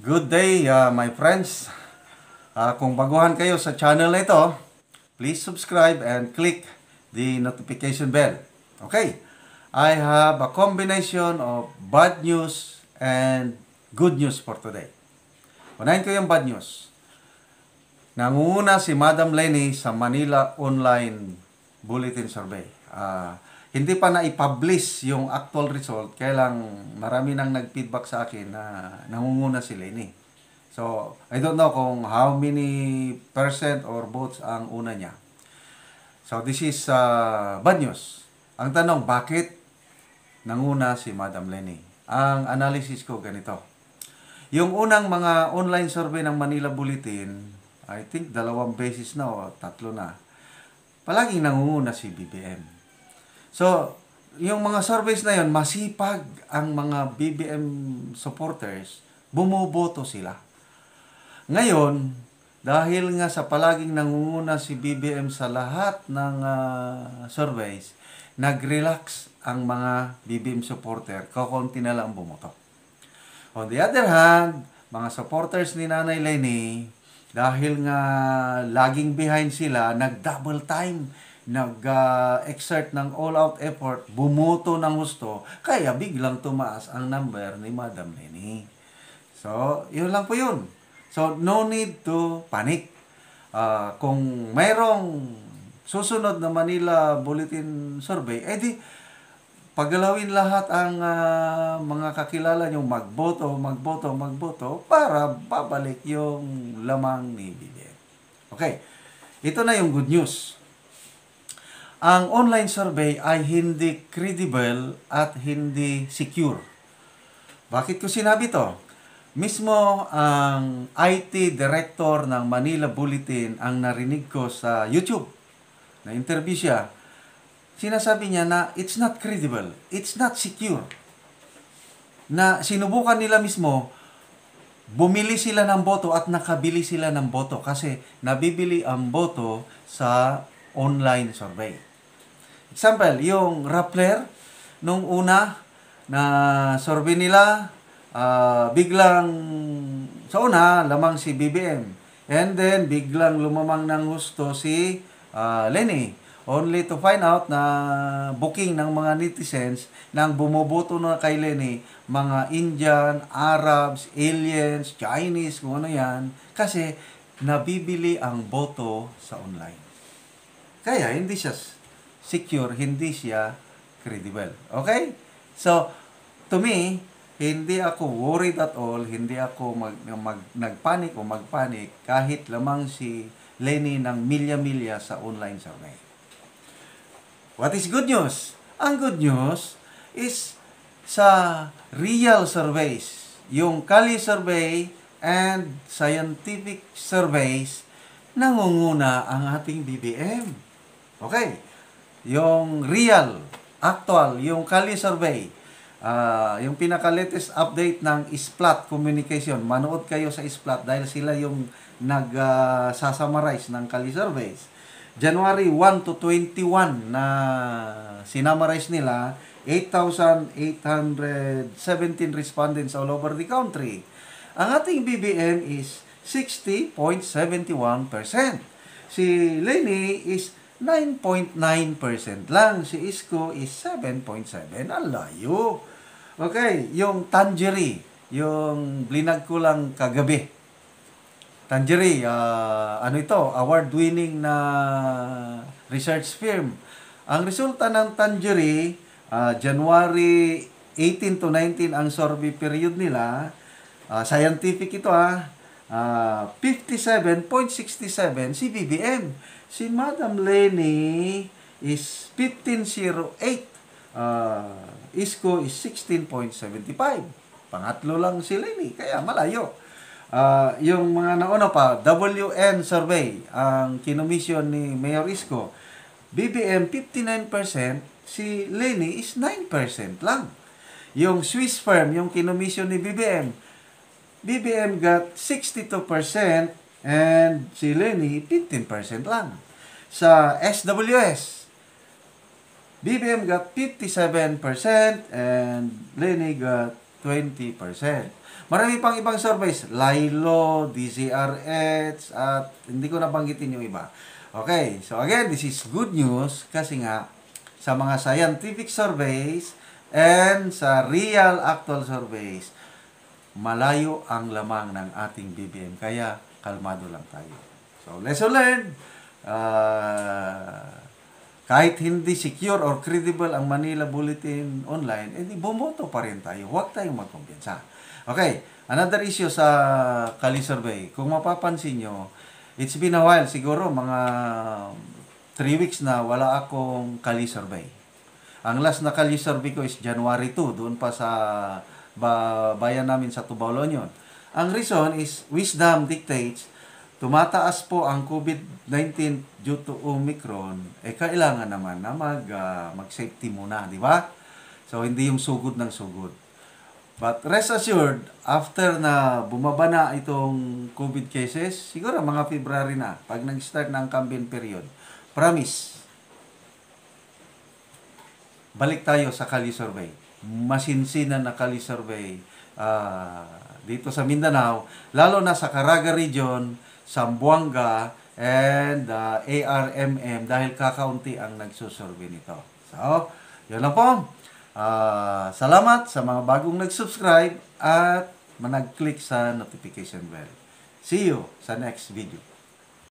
Good day uh, my friends. Uh, kung baguhan kayo sa channel na ito, please subscribe and click the notification bell. Okay, I have a combination of bad news and good news for today. Unahin ko yung bad news. Nanguna si Madam Lenny sa Manila Online Bulletin Survey. Uh, hindi pa na-publish yung actual result, kaya lang marami nang nag-feedback sa akin na nangunguna si Lenny. So, I don't know kung how many percent or votes ang una niya. So, this is uh, bad news. Ang tanong, bakit nanguna si Madam Lenny? Ang analysis ko ganito. Yung unang mga online survey ng Manila Bulletin, I think dalawang basis na o tatlo na, palaging nangunguna si BBM. So, yung mga surveys na yon masipag ang mga BBM supporters, bumoboto sila. Ngayon, dahil nga sa palaging nangunguna si BBM sa lahat ng uh, surveys, nag-relax ang mga BBM supporter, kakunti na lang bumoto. On the other hand, mga supporters ni Nanay Lenny, dahil nga laging behind sila, nag-double time nag-exert uh, ng all-out effort, bumuto ng gusto, kaya biglang tumaas ang number ni Madam Lenny. So, yun lang po yun. So, no need to panic. Uh, kung mayroong susunod na Manila Bulletin Survey, edi eh paggalawin lahat ang uh, mga kakilala nyo magboto, magboto, magboto para babalik yung lamang ni Bidet. Okay, ito na yung good news ang online survey ay hindi credible at hindi secure. Bakit ko sinabi to? Mismo ang IT director ng Manila Bulletin ang narinig ko sa YouTube na interview siya. Sinasabi niya na it's not credible, it's not secure. Na sinubukan nila mismo, bumili sila ng boto at nakabili sila ng boto kasi nabibili ang boto sa online survey. Example, yung Rappler, nung una, na sorbe nila, uh, biglang, sa una, lamang si BBM. And then, biglang lumamang ng gusto si uh, Lenny. Only to find out na booking ng mga netizens nang bumoboto na kay Lenny, mga Indian, Arabs, aliens, Chinese, kung ano yan, kasi nabibili ang boto sa online. Kaya hindi siya secure, hindi siya credible. Okay? So, to me, hindi ako worried at all, hindi ako mag, mag, nagpanik o magpanik kahit lamang si Lenny ng milya-milya sa online survey. What is good news? Ang good news is sa real surveys, yung Kali survey and scientific surveys, nangunguna ang ating BBM. Okay, yung real, actual, yung Kali Survey, uh, yung pinaka-latest update ng Splat Communication. Manood kayo sa Splat dahil sila yung nag-summarize uh, ng Kali Surveys. January 1 to 21 na sinamarize nila, 8,817 respondents all over the country. Ang ating BBM is 60.71%. Si Lenny is 9.9% lang. Si Isko is 7.7. Ang layo. Okay, yung Tangery, yung blinag ko lang kagabi. Tangery, uh, ano ito, award-winning na research firm. Ang resulta ng Tangery, uh, January 18 to 19 ang survey period nila. Uh, scientific ito ah uh, ah, 57.67 si BBM. Si Madam Lenny is 1508. Uh, ah, Isko is 16.75. Pangatlo lang si Lenny, kaya malayo. Uh, yung mga nauna pa, WN survey, ang kinomisyon ni Mayor Isko, BBM 59%, si Lenny is 9% lang. Yung Swiss firm, yung kinomisyon ni BBM, BBM got 62% and si Lenny 15% lang. Sa SWS, BBM got 57% and Lenny got 20%. Marami pang ibang surveys, Lilo, DZRH, at hindi ko nabanggitin yung iba. Okay, so again, this is good news kasi nga sa mga scientific surveys and sa real actual surveys, malayo ang lamang ng ating BBM. Kaya, kalmado lang tayo. So, lesson learned. Uh, kahit hindi secure or credible ang Manila Bulletin online, edi bumoto pa rin tayo. Huwag tayong magkumpiyansa. Okay, another issue sa Kali Survey. Kung mapapansin nyo, it's been a while, siguro mga 3 weeks na wala akong Kali Survey. Ang last na Kali Survey ko is January 2, doon pa sa ba, bayan namin sa Tubalonyon. Ang reason is wisdom dictates tumataas po ang COVID-19 due to Omicron, eh kailangan naman na mag, uh, mag-safety muna, di ba? So, hindi yung sugod ng sugod. But rest assured, after na bumaba na itong COVID cases, siguro mga February na, pag nag-start na ang campaign period, promise, balik tayo sa Cali survey masinsina na nakali survey uh, ah, dito sa Mindanao, lalo na sa Caraga Region, Sambuanga, and uh, ah, ARMM dahil kakaunti ang nagsusurvey nito. So, yun lang po. Uh, salamat sa mga bagong nag-subscribe at manag-click sa notification bell. See you sa next video.